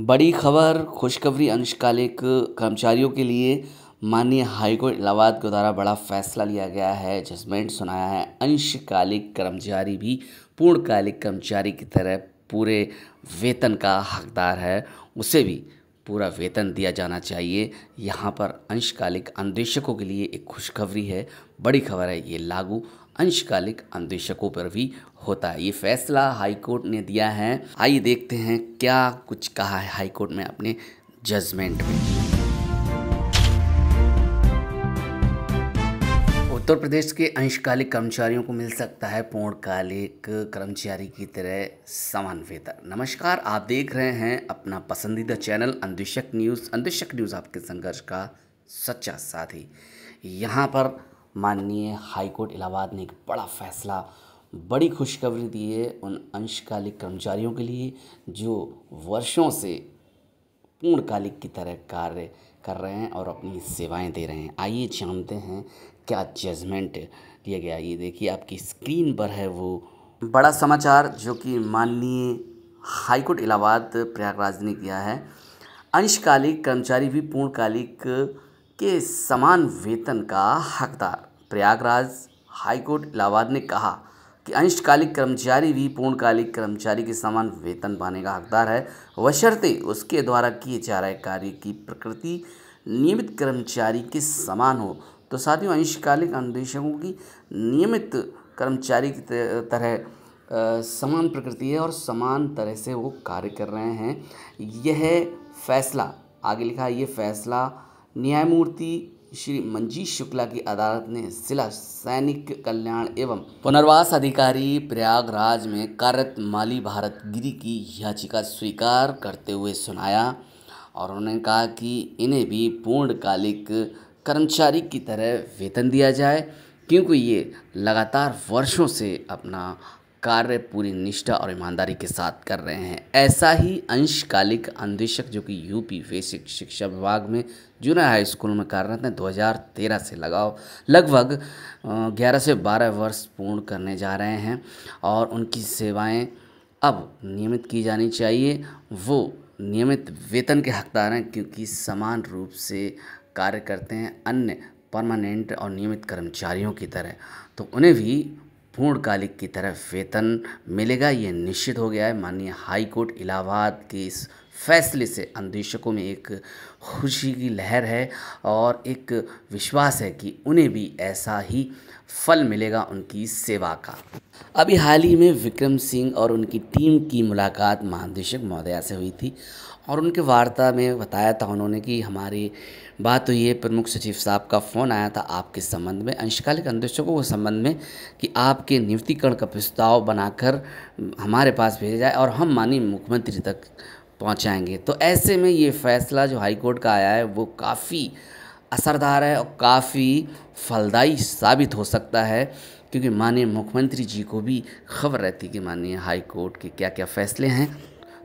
बड़ी खबर खुशखबरी अंशकालिक कर्मचारियों के लिए माननीय हाईकोर्ट इलाहाबाद के द्वारा बड़ा फैसला लिया गया है जजमेंट सुनाया है अंशकालिक कर्मचारी भी पूर्णकालिक कर्मचारी की तरह पूरे वेतन का हकदार है उसे भी पूरा वेतन दिया जाना चाहिए यहाँ पर अंशकालिक अन्वेषकों के लिए एक खुशखबरी है बड़ी खबर है ये लागू अंशकालिक अन्वेषकों पर भी होता है ये फैसला हाईकोर्ट ने दिया है आइए देखते हैं क्या कुछ कहा है हाईकोर्ट में अपने जजमेंट में उत्तर प्रदेश के अंशकालिक कर्मचारियों को मिल सकता है पूर्णकालिक कर्मचारी की तरह समान वेतन नमस्कार आप देख रहे हैं अपना पसंदीदा चैनल अंदेशक न्यूज़ अंधेशक न्यूज़ आपके संघर्ष का सच्चा साथी यहाँ पर माननीय हाईकोर्ट इलाहाबाद ने एक बड़ा फैसला बड़ी खुशखबरी दी है उन अंशकालिक कर्मचारियों के लिए जो वर्षों से पूर्णकालिक की तरह कार्य कर रहे हैं और अपनी सेवाएं दे रहे हैं आइए जानते हैं क्या जजमेंट दिया गया ये देखिए आपकी स्क्रीन पर है वो बड़ा समाचार जो कि माननीय हाईकोर्ट इलाहाबाद प्रयागराज ने किया है अंशकालिक कर्मचारी भी पूर्णकालिक के समान वेतन का हकदार प्रयागराज हाईकोर्ट इलाहाबाद ने कहा कि अंशकालिक कर्मचारी भी पूर्णकालिक कर्मचारी के समान वेतन पाने का हकदार है वशर्ते उसके द्वारा किए जा रहे कार्य की प्रकृति नियमित कर्मचारी के समान हो तो साथियों अंशकालिक अनुदेशकों की नियमित कर्मचारी की तरह समान प्रकृति है और समान तरह से वो कार्य कर रहे हैं यह फैसला आगे लिखा है ये फैसला न्यायमूर्ति श्री मंजीत शुक्ला की अदालत ने जिला सैनिक कल्याण एवं पुनर्वास अधिकारी प्रयागराज में कार्यरत माली भारत गिरी की याचिका स्वीकार करते हुए सुनाया और उन्होंने कहा कि इन्हें भी पूर्णकालिक कर्मचारी की तरह वेतन दिया जाए क्योंकि ये लगातार वर्षों से अपना कार्य पूरी निष्ठा और ईमानदारी के साथ कर रहे हैं ऐसा ही अंशकालिक अन्वेषक जो कि यूपी बेसिक शिक्षा विभाग में जूनियर हाई स्कूल में कार्यरत हैं 2013 से लगाव लगभग 11 से 12 वर्ष पूर्ण करने जा रहे हैं और उनकी सेवाएं अब नियमित की जानी चाहिए वो नियमित वेतन के हकदार हैं क्योंकि समान रूप से कार्य करते हैं अन्य परमानेंट और नियमित कर्मचारियों की तरह तो उन्हें भी पूर्णकालिक की तरह वेतन मिलेगा ये निश्चित हो गया है माननीय हाई कोर्ट इलाहाबाद के इस फैसले से अन्वेषकों में एक खुशी की लहर है और एक विश्वास है कि उन्हें भी ऐसा ही फल मिलेगा उनकी सेवा का अभी हाल ही में विक्रम सिंह और उनकी टीम की मुलाकात महानिदेशक महोदया से हुई थी और उनके वार्ता में बताया था उन्होंने कि हमारी बात हुई तो है प्रमुख सचिव साहब का फ़ोन आया था आपके संबंध में अंशकालिक अन्वेषकों के संबंध में कि आपके नियुक्तिकरण का प्रस्ताव बनाकर हमारे पास भेजा जाए और हम माननीय मुख्यमंत्री तक पहुंचाएंगे तो ऐसे में ये फैसला जो हाई कोर्ट का आया है वो काफ़ी असरदार है और काफ़ी फलदायी साबित हो सकता है क्योंकि माननीय मुख्यमंत्री जी को भी खबर रहती कि माननीय हाई कोर्ट के क्या क्या फ़ैसले हैं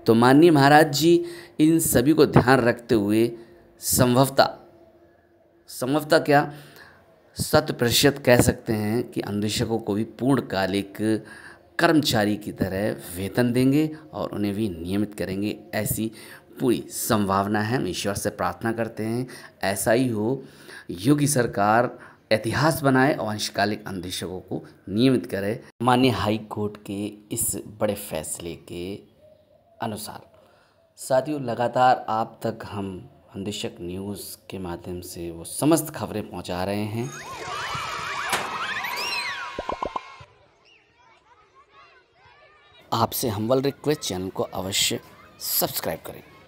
तो माननीय महाराज जी इन सभी को ध्यान रखते हुए संभवता संभवता क्या शत प्रतिशत कह सकते हैं कि अन्वेषकों को भी पूर्णकालिक कर्मचारी की तरह वेतन देंगे और उन्हें भी नियमित करेंगे ऐसी पूरी संभावना है हम ईश्वर से प्रार्थना करते हैं ऐसा ही हो योगी सरकार इतिहास बनाए और अंशकालिक अन्वेषकों को नियमित करे माननीय हाई कोर्ट के इस बड़े फैसले के अनुसार साथियों लगातार आप तक हम अंदेशक न्यूज़ के माध्यम से वो समस्त खबरें पहुंचा रहे हैं आपसे हमवल रिक्वेस्ट चैनल को अवश्य सब्सक्राइब करें